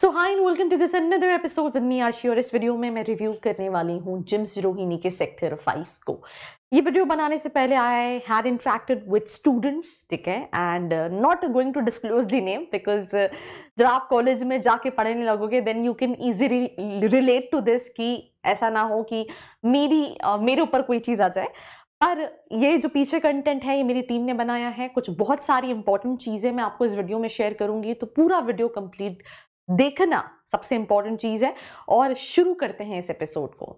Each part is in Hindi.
So hi and welcome to this another episode with me Ashi और इस वीडियो में मैं रिव्यू करने वाली हूँ जिम्स रोहिणी के सेक्टर फाइव को ये वीडियो बनाने से पहले I had interacted with students ठीक है and not going to disclose the name because जब आप कॉलेज में जाके पढ़ने लगोगे then you can easily relate to this कि ऐसा ना हो कि मेरी uh, मेरे ऊपर कोई चीज़ आ जाए पर ये जो पीछे कंटेंट है ये मेरी टीम ने बनाया है कुछ बहुत सारी इंपॉर्टेंट चीज़ें मैं आपको इस वीडियो में शेयर करूंगी तो पूरा वीडियो कंप्लीट देखना सबसे इंपॉर्टेंट चीज़ है और शुरू करते हैं इस एपिसोड को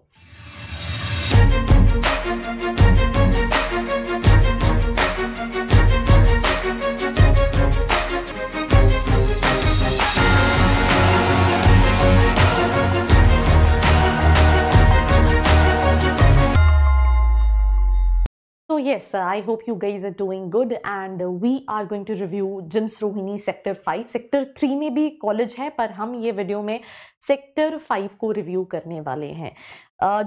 yes, uh, I hope you guys are doing good and we are going to review JIMS Rohini sector five sector three में भी कॉलेज है पर हम ये वीडियो में सेक्टर फाइव को रिव्यू करने वाले हैं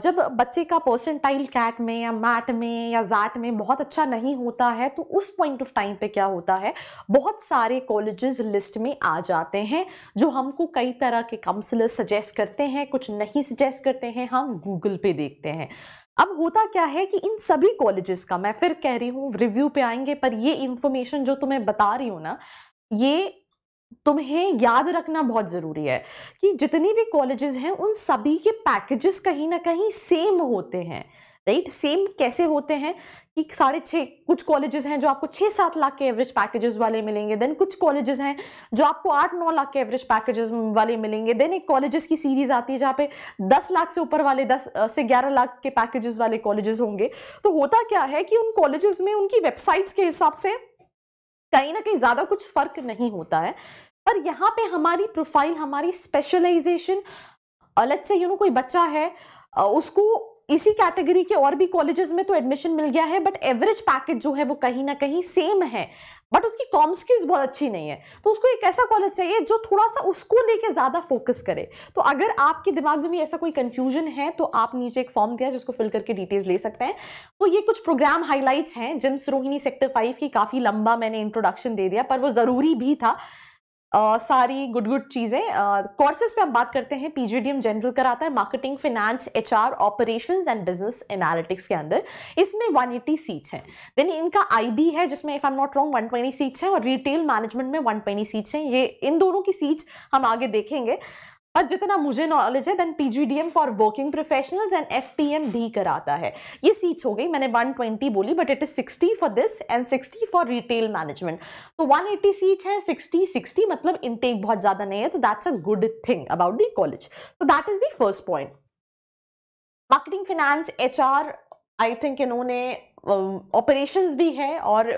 जब बच्चे का पर्सेंटाइल कैट में या मैट में या जाट में बहुत अच्छा नहीं होता है तो उस पॉइंट ऑफ टाइम पे क्या होता है बहुत सारे कॉलेजेस लिस्ट में आ जाते हैं जो हमको कई तरह के काउंसलर सजेस्ट करते हैं कुछ नहीं सजेस्ट करते हैं हम गूगल पे देखते हैं अब होता क्या है कि इन सभी कॉलेजेस का मैं फिर कह रही हूँ रिव्यू पे आएंगे पर ये इन्फॉर्मेशन जो तुम्हें बता रही हूँ ना ये तुम्हें याद रखना बहुत ज़रूरी है कि जितनी भी कॉलेजेस हैं उन सभी के पैकेजेस कहीं ना कहीं सेम होते हैं राइट सेम कैसे होते हैं कि साढ़े छः कुछ कॉलेजेस हैं जो आपको छः सात लाख के एवरेज पैकेजेस वाले मिलेंगे देन कुछ कॉलेजेस हैं जो आपको आठ नौ लाख के एवरेज पैकेजेस वाले मिलेंगे देन एक कॉलेजेस की सीरीज आती है जहाँ पे दस लाख से ऊपर वाले दस से ग्यारह लाख के पैकेजेस वाले कॉलेजेस होंगे तो होता क्या है कि उन कॉलेजेस में उनकी वेबसाइट्स के हिसाब से कहीं ना कहीं ज़्यादा कुछ फ़र्क नहीं होता है पर यहाँ पे हमारी प्रोफाइल हमारी स्पेशलाइजेशन अलग से यू नो कोई बच्चा है उसको इसी कैटेगरी के और भी कॉलेजेस में तो एडमिशन मिल गया है बट एवरेज पैकेज जो है वो कहीं ना कहीं सेम है बट उसकी कॉम स्किल्स बहुत अच्छी नहीं है तो उसको एक ऐसा कॉलेज चाहिए जो थोड़ा सा उसको लेके ज़्यादा फोकस करे तो अगर आपके दिमाग में भी ऐसा कोई कन्फ्यूजन है तो आप नीचे एक फॉर्म दिया जिसको फिल करके डिटेल्स ले सकते हैं तो ये कुछ प्रोग्राम हाईलाइट्स हैं जिम्स रोहिणी सेक्टर फाइव की काफ़ी लंबा मैंने इंट्रोडक्शन दे दिया पर वो ज़रूरी भी था सारी गुड गुड चीज़ें कोर्सेज पे हम बात करते हैं पीजीडीएम जनरल कराता है marketing finance HR operations and business analytics के अंदर इसमें 180 सीट्स हैं देन इनका आईबी है जिसमें if I am not wrong 120 seats हैं और रिटेल मैनेजमेंट में 120 सीट्स हैं ये इन दोनों की सीट्स हम आगे देखेंगे और जितना मुझे नॉलेज है then PGDM for working professionals and FPM भी कराता है ये सीच हो गई मैंने 120 बोली but it is 60 for this and 60 for retail management तो 180 एट्टी सीट है 60 60 मतलब इनटेक बहुत ज़्यादा नहीं है तो that's a good thing about the college तो that is the first point marketing finance H I think इन्होंने ऑपरेशंस भी है और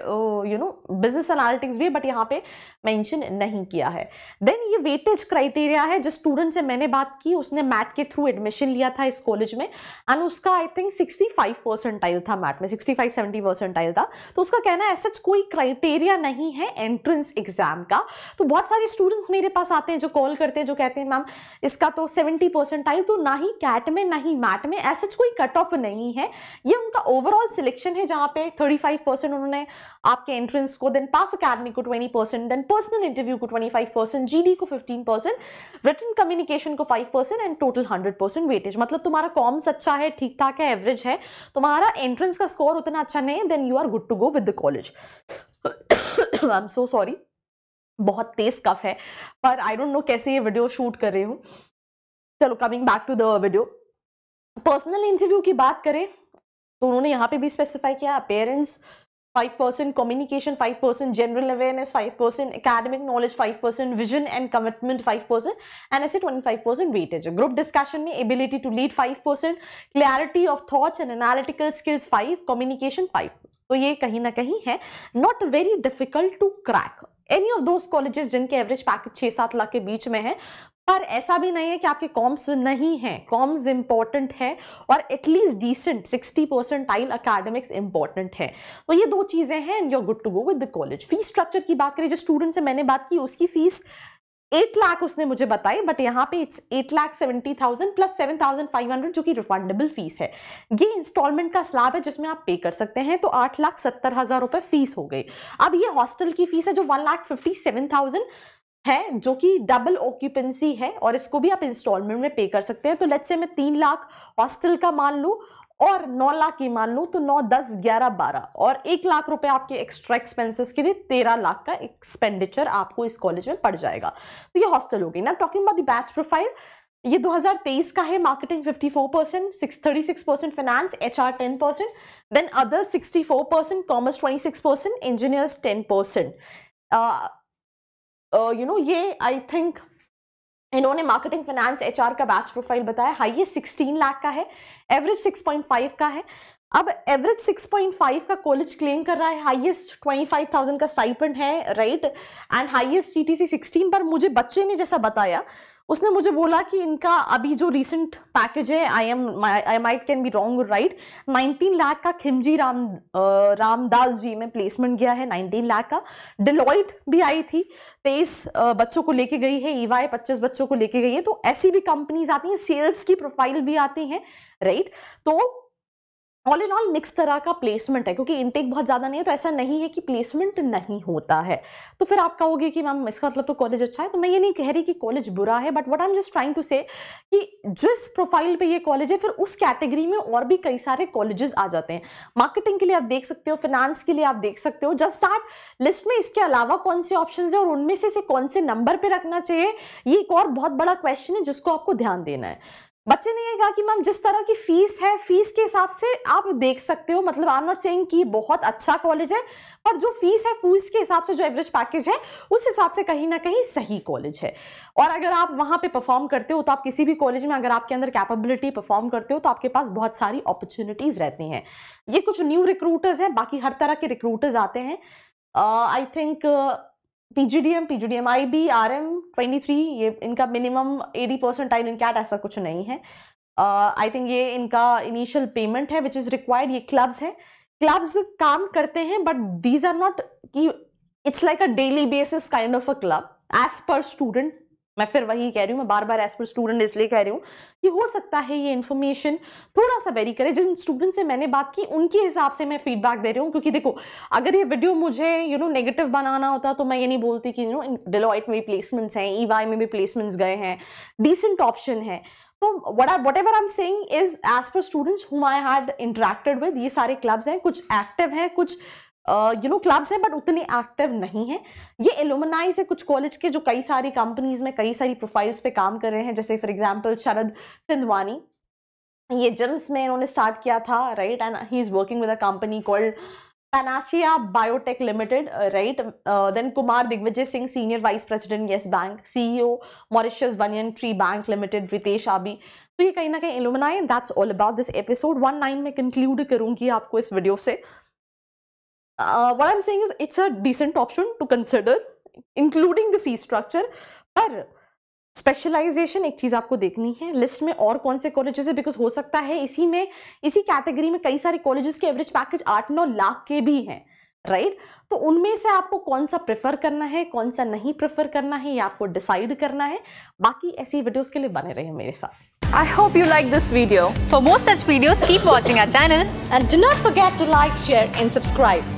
यू नो बिजनेस एनालिटिक्स भी है बट यहाँ पे मेंशन नहीं किया है देन ये वेटेज क्राइटेरिया है जिस स्टूडेंट से मैंने बात की उसने मैट के थ्रू एडमिशन लिया था इस कॉलेज में एंड उसका आई थिंक 65 परसेंटाइल था मैट में 65 70 परसेंटाइल था तो उसका कहना है सच कोई क्राइटेरिया नहीं है एंट्रेंस एग्जाम का तो बहुत सारे स्टूडेंट्स मेरे पास आते हैं जो कॉल करते हैं जो कहते हैं मैम इसका तो सेवेंटी परसेंटाइल तो ना ही कैट में ना ही मैट में ऐसा कोई कट ऑफ नहीं है ये उनका ओवरऑल सिलेक्शन है जहाँ पे 35 परसेंट उन्होंने आपके एंट्रेंस को देन पास अकेडमी को 20 परसेंट देन पर्सनल इंटरव्यू को 25 परसेंट जी को 15 परसेंट रिटर्न कम्युनिकेशन को 5 percent and total 100 percent weightage मतलब तुम्हारा कॉम्स अच्छा है ठीक ठाक है एवरेज है तुम्हारा एंट्रेंस का स्कोर उतना अच्छा नहीं है then you are good to go with the college I am so sorry बहुत तेज कफ है पर आई डोंट नो कैसे ये वीडियो शूट कर रही हूँ चलो coming back to the video personal interview की बात करें तो उन्होंने यहाँ पे भी स्पेसिफाई किया appearance five percent communication five percent general awareness five percent academic knowledge five percent vision and commitment five percent and ऐसे twenty five percent weightage group discussion में ability to lead five percent clarity of thoughts and analytical skills five communication five तो ये कहीं ना कहीं है not very difficult to crack any of those colleges जिनके एवरेज पैकेज छः सात लाख के बीच में है पर ऐसा भी नहीं है कि आपके कॉम्स नहीं हैं कॉम्स इंपॉर्टेंट है और at least decent 60 percentile academics important है तो ये दो चीज़ें हैं and your good to go with the college fees structure की बात करें जो स्टूडेंट से मैंने बात की उसकी फीस एट लाख उसने मुझे बताई बट यहाँ पे it's eight lakh seventy thousand plus seven thousand five hundred जो कि रिफंडेबल फीस है ये इंस्टॉलमेंट का स्लाब है जिसमें आप पे कर सकते हैं तो आठ लाख सत्तर हज़ार रुपये फीस हो गई अब ये हॉस्टल की फीस है जो one lakh fifty seven thousand है जो कि डबल ऑक्यूपेंसी है और इसको भी आप इंस्टॉलमेंट में पे कर सकते हैं तो लेट्स से मैं तीन लाख हॉस्टल का मान लूँ और नौ लाख की मान लूँ तो नौ दस ग्यारह बारह और एक लाख रुपए आपके एक्स्ट्रा एक्सपेंसेस के लिए तेरह लाख का एक्सपेंडिचर आपको इस कॉलेज में पड़ जाएगा तो ये हॉस्टल हो गई ना talking about the batch profile ये 2023 का है marketing 54 percent six thirty six percent finance H R ten percent then other four percent commerce twenty six percent engineers ten percent you uh, no ये आई थिंक इन्होंने मार्केटिंग फाइनेंस एच का बैच प्रोफाइल बताया हाँ, ये सिक्सटीन लाख का है एवरेज सिक्स पॉइंट फाइव का है अब एवरेज 6.5 का कॉलेज क्लेम कर रहा है हाईएस्ट 25,000 का साइपन है राइट एंड हाईएस्ट सी 16 पर मुझे बच्चे ने जैसा बताया उसने मुझे बोला कि इनका अभी जो रिसेंट पैकेज है I am I might can be wrong right 19 lakh का खिमजी राम रामदास जी में प्लेसमेंट गया है 19 लाख का डिलॉइट भी आई थी तेईस uh, बच्चों को लेके गई है ईवाई e 25 पच्चीस बच्चों को लेके गई है तो ऐसी भी कंपनीज आती हैं सेल्स की प्रोफाइल भी आती हैं राइट तो ऑल इन ऑल मिक्स तरह का प्लेसमेंट है क्योंकि इनटेक बहुत ज़्यादा नहीं है तो ऐसा नहीं है कि प्लेसमेंट नहीं होता है तो फिर आप कहोगे कि मैम इसका मतलब तो कॉलेज अच्छा है तो मैं ये नहीं कह रही कि कॉलेज बुरा है but what I am just trying to say कि जिस प्रोफाइल पे ये कॉलेज है फिर उस कैटेगरी में और भी कई सारे कॉलेजेस आ जाते हैं मार्केटिंग के लिए आप देख सकते हो फिनांस के लिए आप देख सकते हो जस्ट स्टार्ट लिस्ट में इसके अलावा कौन से ऑप्शन है और उनमें से, से कौन से नंबर पर रखना चाहिए ये एक और बहुत बड़ा क्वेश्चन है जिसको आपको ध्यान देना है बच्चे ने यह कहा कि मैम जिस तरह की फीस है फीस के हिसाब से आप देख सकते हो मतलब आई एम नॉट सेइंग कि बहुत अच्छा कॉलेज है पर जो फीस है फीस के हिसाब से जो एवरेज पैकेज है उस हिसाब से कहीं ना कहीं सही कॉलेज है और अगर आप वहाँ पे परफॉर्म करते हो तो आप किसी भी कॉलेज में अगर आपके अंदर कैपेबिलिटी परफॉर्म करते हो तो आपके पास बहुत सारी अपॉर्चुनिटीज़ रहती हैं ये कुछ न्यू रिक्रूटर्स हैं बाकी हर तरह के रिक्रूटर्स आते हैं I uh, think PGDM PGDM I B R M twenty three ये इनका minimum eighty percentile in CAT ऐसा कुछ नहीं है आई uh, थिंक ये इनका इनिशियल पेमेंट है विच इज़ रिक्वायर्ड ये क्लब्स हैं क्लब्स काम करते हैं बट दीज आर नॉट कि it's like a daily basis kind of a club as per student मैं फिर वही कह रही हूँ मैं बार बार एज पर स्टूडेंट इसलिए कह रही हूँ कि हो सकता है ये इन्फॉर्मेशन थोड़ा सा वेरी करे जिन स्टूडेंट से मैंने बात की उनके हिसाब से मैं फीडबैक दे रही हूँ क्योंकि देखो अगर ये वीडियो मुझे यू नो नेगेटिव बनाना होता तो मैं ये नहीं बोलती कि यू नो डिलॉइट में भी प्लेसमेंट्स हैं ई e में भी प्लेसमेंट्स गए हैं डिसेंट ऑप्शन है तो or whatever I am saying is as per students whom I had interacted with ये सारे क्लब्स हैं कुछ एक्टिव हैं कुछ यू नो क्लब्स हैं बट उतने एक्टिव नहीं हैं ये एलुमनाइज है कुछ कॉलेज के जो कई सारी कंपनीज में कई सारी प्रोफाइल्स पे काम कर रहे हैं जैसे फॉर एग्जांपल शरद सिंधवानी ये जिम्स में इन्होंने स्टार्ट किया था right and he is working with a company called Panacea Biotech Limited right then Kumar Digvijay Singh senior vice president Yes Bank C E O Mauritius Banyan Tree Bank Limited Ritesh आबी तो ये कहीं ना कहीं alumni that's all about this episode one nine में कंक्लूड करूंगी आपको इस वीडियो से uh, what I'm saying is it's a decent option to consider including the fee structure but specialisation एक चीज़ आपको देखनी है लिस्ट में और कौन से कॉलेजेस है बिकॉज हो सकता है इसी में इसी कैटेगरी में कई सारे कॉलेजेस के एवरेज पैकेज आठ नौ लाख के भी हैं राइट right? तो उनमें से आपको कौन सा प्रेफर करना है कौन सा नहीं प्रेफर करना है ये आपको डिसाइड करना है बाकी ऐसी वीडियोस के लिए बने रहे मेरे साथ I hope you like this video for more such videos keep watching our channel and do not forget to like share and subscribe